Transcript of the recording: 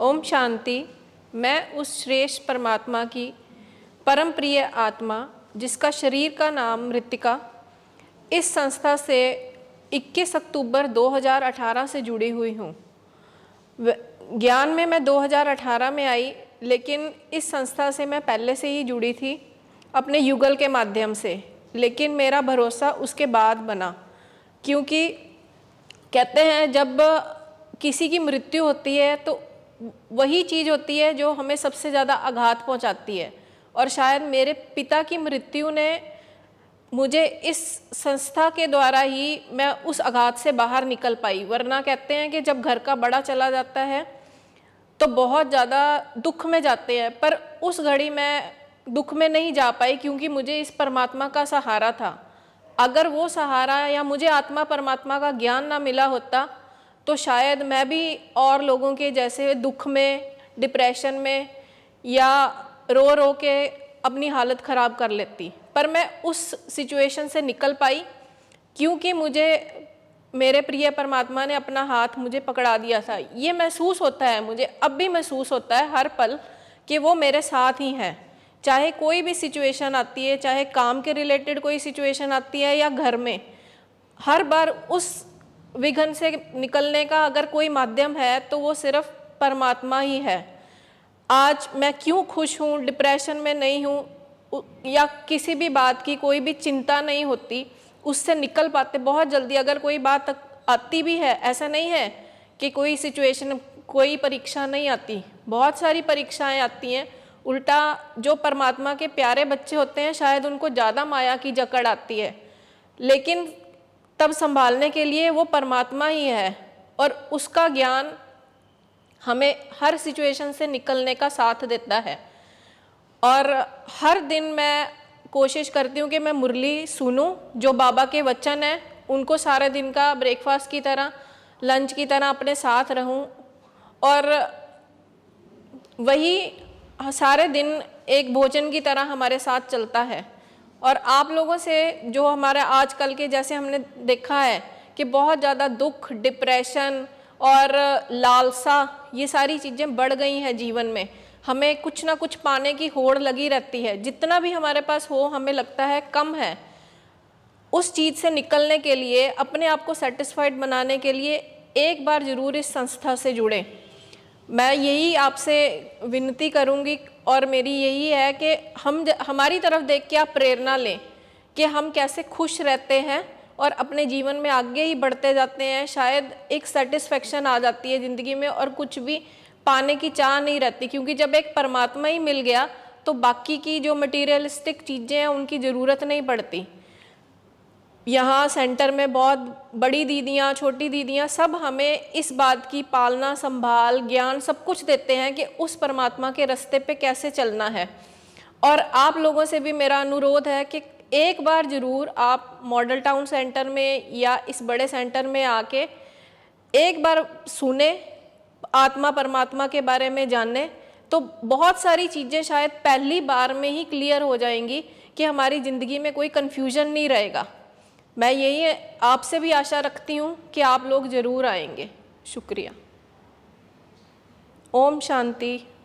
ओम शांति मैं उस श्रेष्ठ परमात्मा की परम प्रिय आत्मा जिसका शरीर का नाम मृतिका इस संस्था से 21 अक्टूबर 2018 से जुड़ी हुई हूँ ज्ञान में मैं 2018 में आई लेकिन इस संस्था से मैं पहले से ही जुड़ी थी अपने युगल के माध्यम से लेकिन मेरा भरोसा उसके बाद बना क्योंकि कहते हैं जब किसी की मृत्यु होती है तो वही चीज़ होती है जो हमें सबसे ज़्यादा आघात पहुंचाती है और शायद मेरे पिता की मृत्यु ने मुझे इस संस्था के द्वारा ही मैं उस आघात से बाहर निकल पाई वरना कहते हैं कि जब घर का बड़ा चला जाता है तो बहुत ज़्यादा दुख में जाते हैं पर उस घड़ी मैं दुख में नहीं जा पाई क्योंकि मुझे इस परमात्मा का सहारा था अगर वो सहारा या मुझे आत्मा परमात्मा का ज्ञान ना मिला होता तो शायद मैं भी और लोगों के जैसे दुख में डिप्रेशन में या रो रो के अपनी हालत ख़राब कर लेती पर मैं उस सिचुएशन से निकल पाई क्योंकि मुझे मेरे प्रिय परमात्मा ने अपना हाथ मुझे पकड़ा दिया था ये महसूस होता है मुझे अब भी महसूस होता है हर पल कि वो मेरे साथ ही हैं चाहे कोई भी सिचुएशन आती है चाहे काम के रिलेटेड कोई सिचुएशन आती है या घर में हर बार उस विघन से निकलने का अगर कोई माध्यम है तो वो सिर्फ परमात्मा ही है आज मैं क्यों खुश हूँ डिप्रेशन में नहीं हूँ या किसी भी बात की कोई भी चिंता नहीं होती उससे निकल पाते बहुत जल्दी अगर कोई बात आती भी है ऐसा नहीं है कि कोई सिचुएशन कोई परीक्षा नहीं आती बहुत सारी परीक्षाएं आती हैं उल्टा जो परमात्मा के प्यारे बच्चे होते हैं शायद उनको ज़्यादा माया की जकड़ आती है लेकिन तब संभालने के लिए वो परमात्मा ही है और उसका ज्ञान हमें हर सिचुएशन से निकलने का साथ देता है और हर दिन मैं कोशिश करती हूँ कि मैं मुरली सुनूँ जो बाबा के वचन हैं उनको सारे दिन का ब्रेकफास्ट की तरह लंच की तरह अपने साथ रहूं और वही सारे दिन एक भोजन की तरह हमारे साथ चलता है और आप लोगों से जो हमारा आजकल के जैसे हमने देखा है कि बहुत ज़्यादा दुख डिप्रेशन और लालसा ये सारी चीज़ें बढ़ गई हैं जीवन में हमें कुछ ना कुछ पाने की होड़ लगी रहती है जितना भी हमारे पास हो हमें लगता है कम है उस चीज़ से निकलने के लिए अपने आप को सेटिस्फाइड बनाने के लिए एक बार ज़रूर इस संस्था से जुड़ें मैं यही आपसे विनती करूंगी और मेरी यही है कि हम हमारी तरफ देख के आप प्रेरणा लें कि हम कैसे खुश रहते हैं और अपने जीवन में आगे ही बढ़ते जाते हैं शायद एक सेटिस्फेक्शन आ जाती है ज़िंदगी में और कुछ भी पाने की चाह नहीं रहती क्योंकि जब एक परमात्मा ही मिल गया तो बाकी की जो मटीरियलिस्टिक चीज़ें हैं उनकी ज़रूरत नहीं पड़ती यहाँ सेंटर में बहुत बड़ी दीदियाँ छोटी दीदियाँ सब हमें इस बात की पालना संभाल ज्ञान सब कुछ देते हैं कि उस परमात्मा के रास्ते पे कैसे चलना है और आप लोगों से भी मेरा अनुरोध है कि एक बार ज़रूर आप मॉडल टाउन सेंटर में या इस बड़े सेंटर में आके एक बार सुने आत्मा परमात्मा के बारे में जाने तो बहुत सारी चीज़ें शायद पहली बार में ही क्लियर हो जाएंगी कि हमारी ज़िंदगी में कोई कन्फ्यूजन नहीं रहेगा मैं यही आपसे भी आशा रखती हूँ कि आप लोग ज़रूर आएंगे शुक्रिया ओम शांति